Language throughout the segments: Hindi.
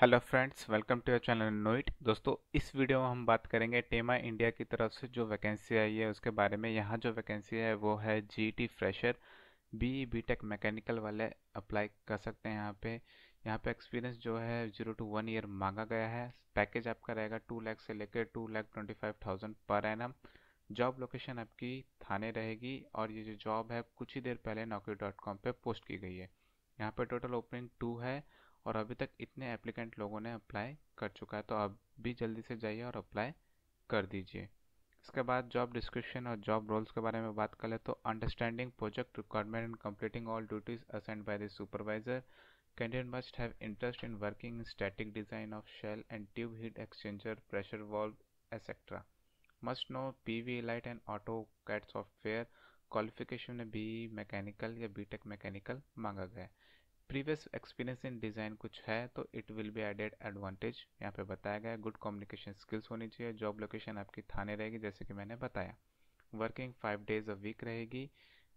hello friends welcome to your channel नोइट दोस्तों इस वीडियो में हम बात करेंगे टेमा इंडिया की तरफ से जो वैकेंसी आई है उसके बारे में यहाँ जो वैकेंसी है वो है GT fresher B B tech mechanical वाले अप्लाई कर सकते हैं यहाँ पे यहाँ पे एक्सपीरियंस जो है जीरो टू वन ईयर मांगा गया है पैकेज आपका रहेगा टू लैख से लेकर two lakh twenty five thousand per annum job location आपकी थाने रहेगी और ये जो जॉब है कुछ ही देर पहले नौकरी डॉट कॉम पर पोस्ट की गई है यहाँ पर टोटल ओपनिंग टू है और अभी तक इतने एप्लीकेंट लोगों ने अप्लाई कर चुका है तो आप भी जल्दी से जाइए और अप्लाई कर दीजिए इसके बाद जॉब डिस्क्रिप्शन और जॉब रोल्स के बारे में बात कर ले तो understanding project requirement and completing all duties assigned by the supervisor must have interest in working static design of shell and tube heat exchanger pressure valve pressure must know P V lite and AutoCAD software qualification में बी मैकेनिकल या टेक मैकेनिकल मांगा गया है प्रीवियस एक्सपीरियंस इन डिज़ाइन कुछ है तो it will be added advantage यहाँ पे बताया गया है गुड कम्युनिकेशन स्किल्स होनी चाहिए जॉब लोकेशन आपकी थाने रहेगी जैसे कि मैंने बताया working five days a week रहेगी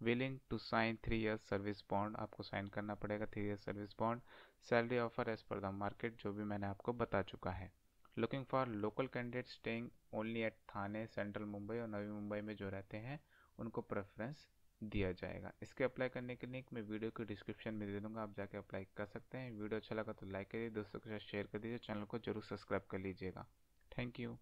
willing to sign three years service bond आपको साइन करना पड़ेगा three years service bond salary offer as per the market जो भी मैंने आपको बता चुका है looking for local candidate staying only at Thane central Mumbai और नवी मुंबई में जो रहते हैं उनको प्रेफरेंस दिया जाएगा इसके अप्लाई करने के लिंक मैं वीडियो के डिस्क्रिप्शन में दे दूंगा आप जाके अप्लाई कर सकते हैं वीडियो अच्छा लगा तो लाइक करिए दोस्तों के साथ शेयर कर दीजिए चैनल को जरूर सब्सक्राइब कर लीजिएगा थैंक यू